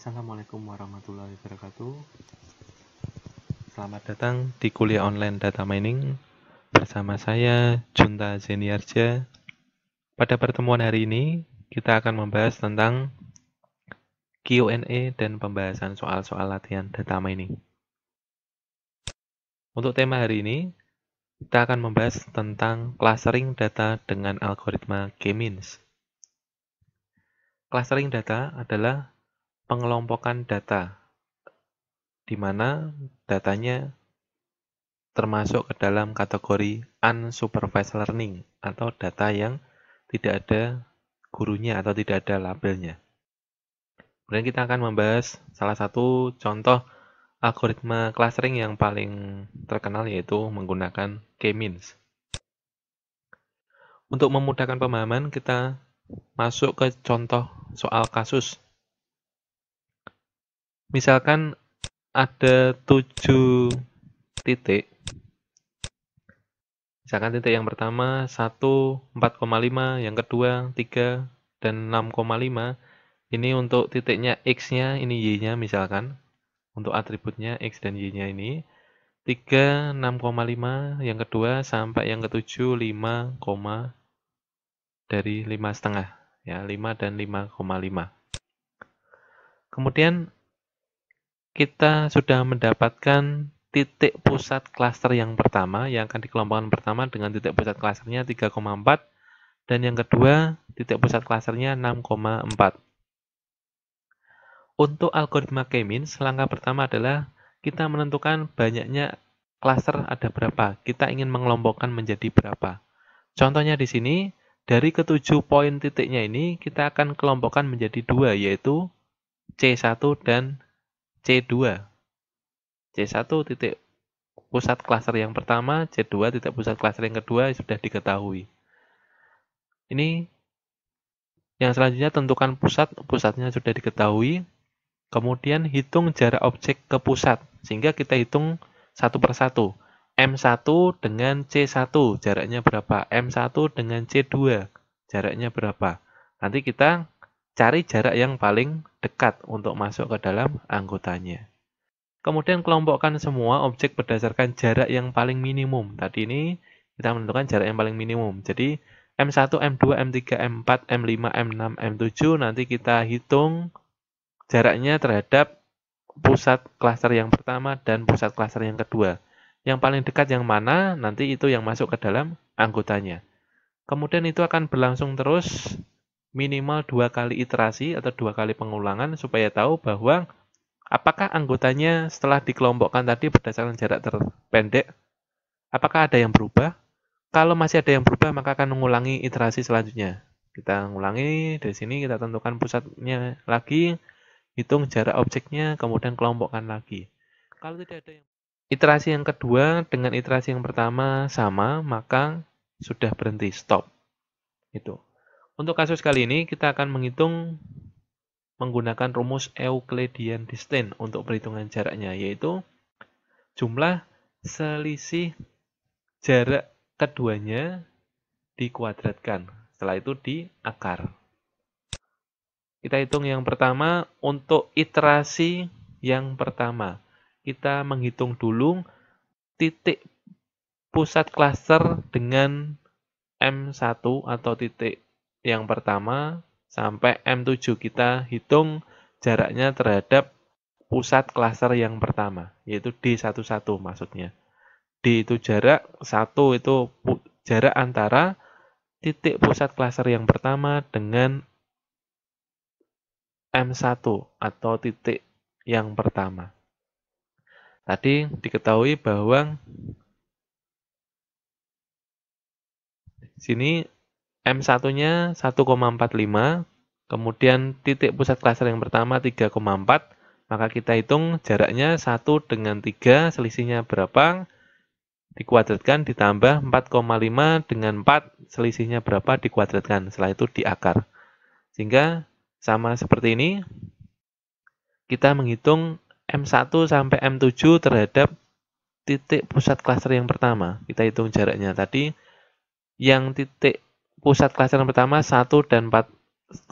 Assalamualaikum warahmatullahi wabarakatuh. Selamat datang di kuliah online data mining bersama saya Junta Zeniarja. Pada pertemuan hari ini kita akan membahas tentang Q&A dan pembahasan soal-soal latihan data mining. Untuk tema hari ini kita akan membahas tentang clustering data dengan algoritma K-means. Clustering data adalah pengelompokan data, di mana datanya termasuk ke dalam kategori unsupervised learning atau data yang tidak ada gurunya atau tidak ada labelnya. Kemudian kita akan membahas salah satu contoh algoritma clustering yang paling terkenal yaitu menggunakan K-means. Untuk memudahkan pemahaman, kita masuk ke contoh soal kasus misalkan ada tujuh titik misalkan titik yang pertama 1 4,5 yang kedua 3 dan 6,5 ini untuk titiknya x-nya ini y-nya misalkan untuk atributnya x dan y-nya ini 3 6,5 yang kedua sampai yang ketujuh 5, dari 5 setengah ya 5 dan 5,5 kemudian kita sudah mendapatkan titik pusat klaster yang pertama yang akan dikelompokkan pertama dengan titik pusat klasternya 3,4 dan yang kedua titik pusat klasternya 6,4. Untuk algoritma K-means, langkah pertama adalah kita menentukan banyaknya klaster ada berapa. Kita ingin mengelompokkan menjadi berapa. Contohnya di sini, dari ketujuh poin titiknya ini, kita akan kelompokkan menjadi dua, yaitu C1 dan C2. C1 titik pusat klaster yang pertama, C2 titik pusat klaster yang kedua sudah diketahui. Ini yang selanjutnya tentukan pusat, pusatnya sudah diketahui. Kemudian hitung jarak objek ke pusat, sehingga kita hitung satu persatu. M1 dengan C1 jaraknya berapa? M1 dengan C2 jaraknya berapa? Nanti kita Cari jarak yang paling dekat untuk masuk ke dalam anggotanya. Kemudian kelompokkan semua objek berdasarkan jarak yang paling minimum. Tadi ini kita menentukan jarak yang paling minimum. Jadi M1, M2, M3, M4, M5, M6, M7 nanti kita hitung jaraknya terhadap pusat klaster yang pertama dan pusat klaster yang kedua. Yang paling dekat yang mana nanti itu yang masuk ke dalam anggotanya. Kemudian itu akan berlangsung terus minimal dua kali iterasi atau dua kali pengulangan supaya tahu bahwa apakah anggotanya setelah dikelompokkan tadi berdasarkan jarak terpendek, apakah ada yang berubah? Kalau masih ada yang berubah, maka akan mengulangi iterasi selanjutnya. Kita ulangi dari sini, kita tentukan pusatnya lagi, hitung jarak objeknya, kemudian kelompokkan lagi. Kalau tidak ada yang iterasi yang kedua dengan iterasi yang pertama sama, maka sudah berhenti stop. Itu. Untuk kasus kali ini, kita akan menghitung menggunakan rumus Euclidean distance untuk perhitungan jaraknya, yaitu jumlah selisih jarak keduanya dikuadratkan. Setelah itu di akar. Kita hitung yang pertama untuk iterasi yang pertama. Kita menghitung dulu titik pusat klaster dengan M1 atau titik yang pertama sampai M7 kita hitung jaraknya terhadap pusat klaster yang pertama, yaitu D11 maksudnya. D itu jarak, 1 itu jarak antara titik pusat klaster yang pertama dengan M1 atau titik yang pertama. Tadi diketahui bahwa sini M1-nya 1,45, kemudian titik pusat klaster yang pertama 3,4, maka kita hitung jaraknya 1 dengan 3, selisihnya berapa, dikuadratkan ditambah 4,5 dengan 4, selisihnya berapa dikuadratkan, setelah itu diakar. Sehingga sama seperti ini, kita menghitung M1 sampai M7 terhadap titik pusat klaster yang pertama. Kita hitung jaraknya tadi, yang titik pusat klaster pertama 1 dan 4,5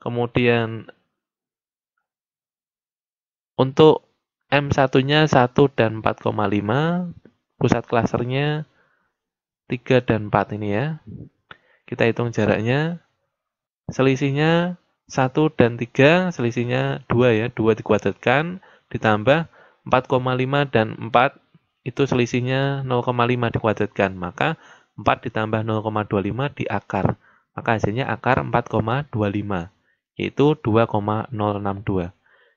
kemudian untuk M1-nya 1 dan 4,5 pusat klasternya 3 dan 4 ini ya kita hitung jaraknya selisihnya 1 dan 3 selisihnya 2 ya 2 dikuadratkan ditambah 4,5 dan 4 itu selisihnya 0,5 dikuadratkan maka 4 ditambah 0,25 di akar. Maka hasilnya akar 4,25, yaitu 2,062.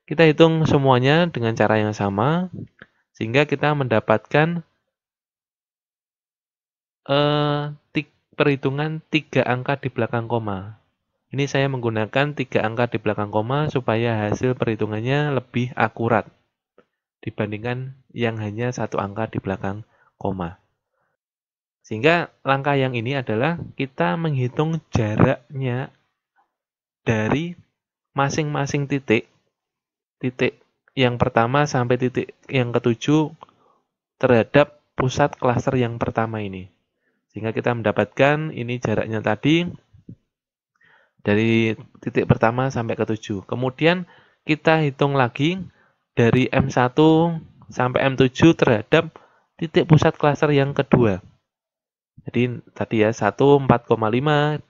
Kita hitung semuanya dengan cara yang sama, sehingga kita mendapatkan eh, perhitungan 3 angka di belakang koma. Ini saya menggunakan 3 angka di belakang koma supaya hasil perhitungannya lebih akurat dibandingkan yang hanya satu angka di belakang koma. Sehingga langkah yang ini adalah kita menghitung jaraknya dari masing-masing titik. Titik yang pertama sampai titik yang ketujuh terhadap pusat klaster yang pertama ini. Sehingga kita mendapatkan ini jaraknya tadi dari titik pertama sampai ketujuh. Kemudian kita hitung lagi dari M1 sampai M7 terhadap titik pusat klaster yang kedua. Jadi tadi ya 1 4,5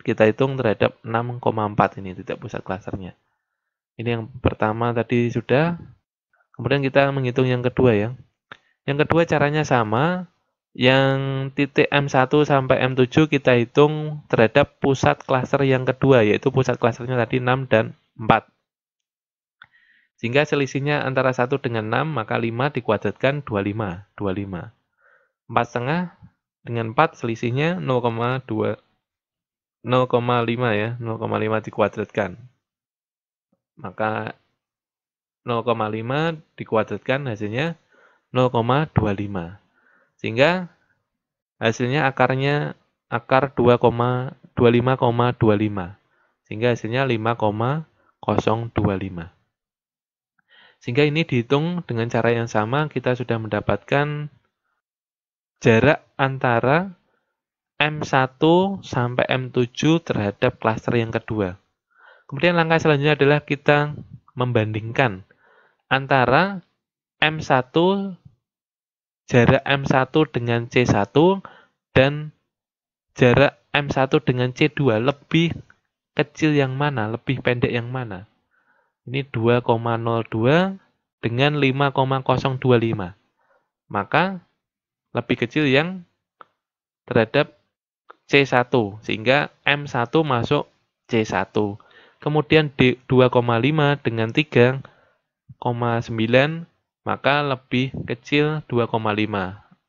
kita hitung terhadap 6,4 ini titik pusat klasternya. Ini yang pertama tadi sudah. Kemudian kita menghitung yang kedua ya. Yang kedua caranya sama. Yang titik M1 sampai M7 kita hitung terhadap pusat klaster yang kedua yaitu pusat klasternya tadi 6 dan 4. Sehingga selisihnya antara 1 dengan 6 maka 5 dikuadratkan 25. 25. 4 setengah dengan 4 selisihnya 0,2 0,5 ya 0,5 dikuadratkan maka 0,5 dikuadratkan hasilnya 0,25 sehingga hasilnya akarnya akar 2,25,25 sehingga hasilnya 5,025 sehingga ini dihitung dengan cara yang sama kita sudah mendapatkan jarak antara M1 sampai M7 terhadap klaster yang kedua. Kemudian langkah selanjutnya adalah kita membandingkan antara M1 jarak M1 dengan C1 dan jarak M1 dengan C2 lebih kecil yang mana, lebih pendek yang mana. Ini 2,02 dengan 5,025. Maka lebih kecil yang terhadap C1 sehingga M1 masuk C1. Kemudian D 2,5 dengan 3,9 maka lebih kecil 2,5.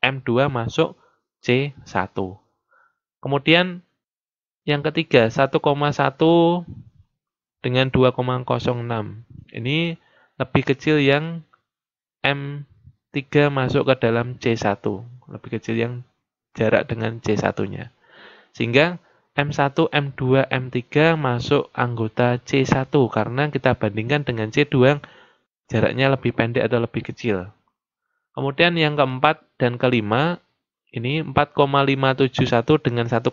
M2 masuk C1. Kemudian yang ketiga 1,1 dengan 2,06. Ini lebih kecil yang M 3 masuk ke dalam C1, lebih kecil yang jarak dengan C1-nya. Sehingga M1, M2, M3 masuk anggota C1 karena kita bandingkan dengan C2 yang jaraknya lebih pendek atau lebih kecil. Kemudian yang keempat dan kelima, ini 4,571 dengan 1,7,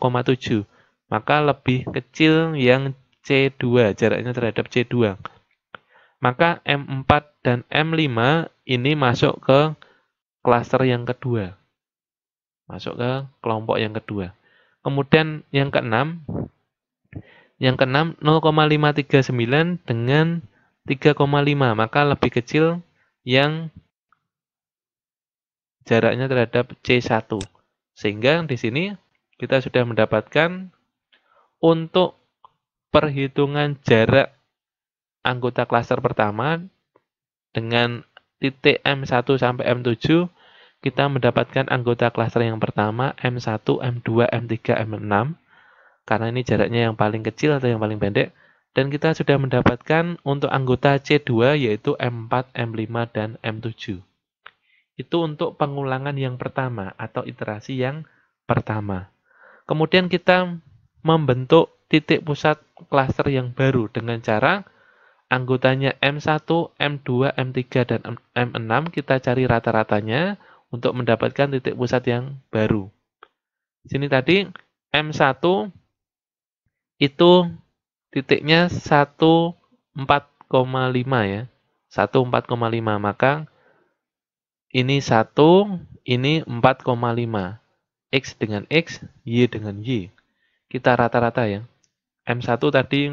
maka lebih kecil yang C2, jaraknya terhadap C2. Maka M4 dan M5 ini masuk ke klaster yang kedua. Masuk ke kelompok yang kedua. Kemudian yang keenam, yang keenam 0,539 dengan 3,5, maka lebih kecil yang jaraknya terhadap C1. Sehingga di sini kita sudah mendapatkan untuk perhitungan jarak anggota klaster pertama dengan titik M1 sampai M7 kita mendapatkan anggota klaster yang pertama M1, M2, M3, M6 karena ini jaraknya yang paling kecil atau yang paling pendek dan kita sudah mendapatkan untuk anggota C2 yaitu M4, M5, dan M7 itu untuk pengulangan yang pertama atau iterasi yang pertama kemudian kita membentuk titik pusat klaster yang baru dengan cara anggotanya M1, M2, M3, dan M6 kita cari rata-ratanya untuk mendapatkan titik pusat yang baru. Sini tadi M1 itu titiknya 14,5 ya. 14,5 maka ini 1, ini 4,5. X dengan X, Y dengan Y. Kita rata-rata ya. M1 tadi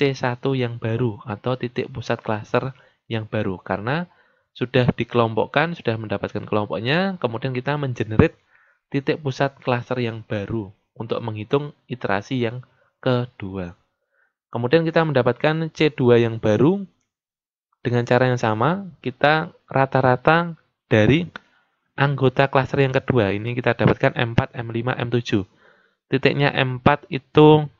C1 yang baru atau titik pusat klaster yang baru karena sudah dikelompokkan, sudah mendapatkan kelompoknya, kemudian kita mengenerate titik pusat klaster yang baru untuk menghitung iterasi yang kedua. Kemudian kita mendapatkan C2 yang baru dengan cara yang sama, kita rata-rata dari anggota klaster yang kedua. Ini kita dapatkan M4, M5, M7. Titiknya M4 itu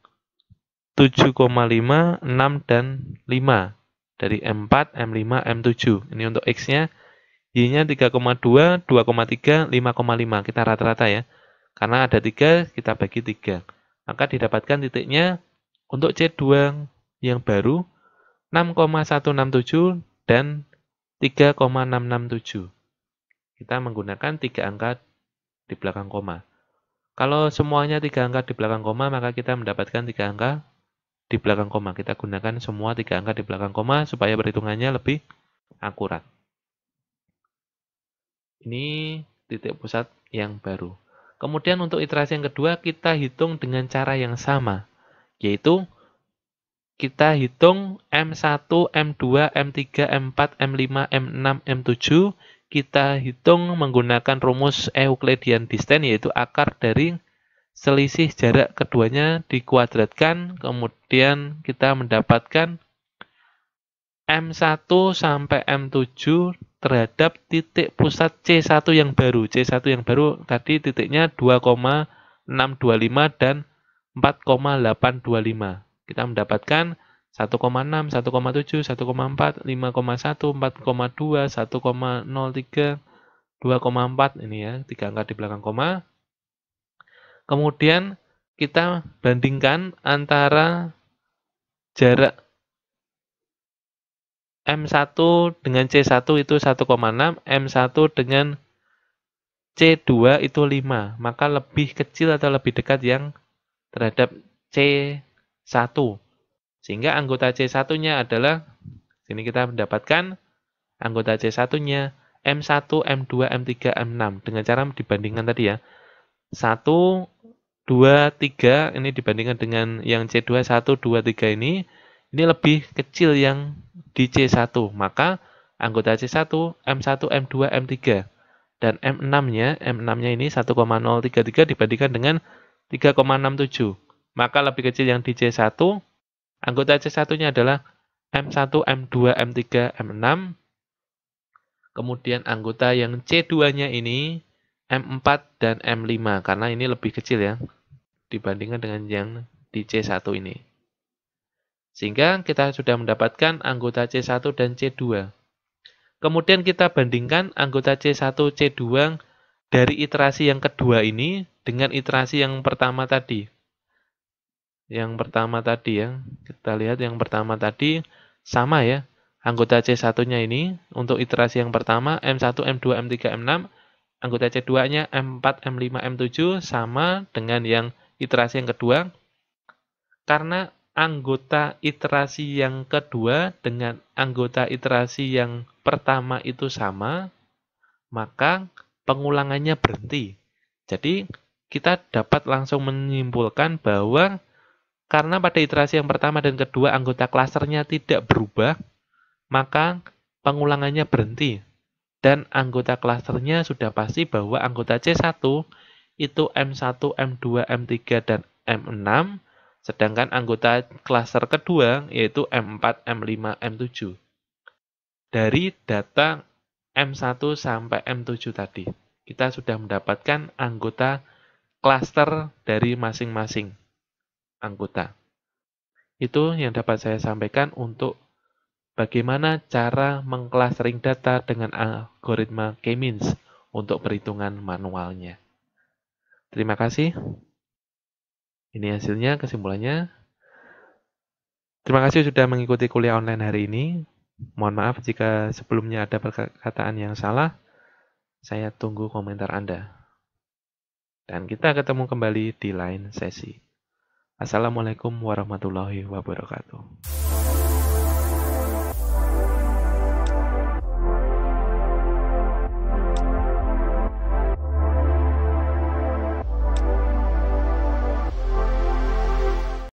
7,5, 6, dan 5. Dari M4, M5, M7. Ini untuk X-nya. Y-nya 3,2, 2,3, 5,5. Kita rata-rata ya. Karena ada 3, kita bagi 3. Maka didapatkan titiknya untuk C2 yang baru 6,167 dan 3,667. Kita menggunakan 3 angka di belakang koma. Kalau semuanya 3 angka di belakang koma, maka kita mendapatkan 3 angka di belakang koma. Kita gunakan semua tiga angka di belakang koma supaya perhitungannya lebih akurat. Ini titik pusat yang baru. Kemudian untuk iterasi yang kedua kita hitung dengan cara yang sama, yaitu kita hitung M1, M2, M3, M4, M5, M6, M7, kita hitung menggunakan rumus Euclidean distance yaitu akar dari selisih jarak keduanya dikuadratkan, kemudian kita mendapatkan M1 sampai M7 terhadap titik pusat C1 yang baru. C1 yang baru tadi titiknya 2,625 dan 4,825. Kita mendapatkan 1,6, 1,7, 1,4, 5,1, 4,2, 1,03, 2,4 ini ya, tiga angka di belakang koma. Kemudian kita bandingkan antara jarak M1 dengan C1 itu 1,6, M1 dengan C2 itu 5. Maka lebih kecil atau lebih dekat yang terhadap C1. Sehingga anggota C1-nya adalah, sini kita mendapatkan anggota C1-nya M1, M2, M3, M6. Dengan cara dibandingkan tadi ya. 1, 2, 3 ini dibandingkan dengan yang C2 1, 2, 3 ini ini lebih kecil yang di C1 maka anggota C1 M1, M2, M3 dan M6-nya M6-nya ini 1,033 dibandingkan dengan 3,67 maka lebih kecil yang di C1 anggota C1-nya adalah M1, M2, M3, M6 kemudian anggota yang C2-nya ini M4 dan M5 karena ini lebih kecil ya dibandingkan dengan yang di C1 ini. Sehingga kita sudah mendapatkan anggota C1 dan C2. Kemudian kita bandingkan anggota C1, C2 dari iterasi yang kedua ini dengan iterasi yang pertama tadi. Yang pertama tadi ya, kita lihat yang pertama tadi sama ya. Anggota C1-nya ini untuk iterasi yang pertama M1, M2, M3, M6 anggota C2-nya M4, M5, M7 sama dengan yang iterasi yang kedua karena anggota iterasi yang kedua dengan anggota iterasi yang pertama itu sama, maka pengulangannya berhenti. Jadi kita dapat langsung menyimpulkan bahwa karena pada iterasi yang pertama dan kedua anggota klasternya tidak berubah, maka pengulangannya berhenti dan anggota klasternya sudah pasti bahwa anggota C1 itu M1, M2, M3, dan M6, sedangkan anggota klaster kedua yaitu M4, M5, M7. Dari data M1 sampai M7 tadi, kita sudah mendapatkan anggota klaster dari masing-masing anggota. Itu yang dapat saya sampaikan untuk Bagaimana cara mengclustering data dengan algoritma K-means untuk perhitungan manualnya? Terima kasih. Ini hasilnya, kesimpulannya. Terima kasih sudah mengikuti kuliah online hari ini. Mohon maaf jika sebelumnya ada perkataan yang salah. Saya tunggu komentar Anda. Dan kita ketemu kembali di lain sesi. Assalamualaikum warahmatullahi wabarakatuh.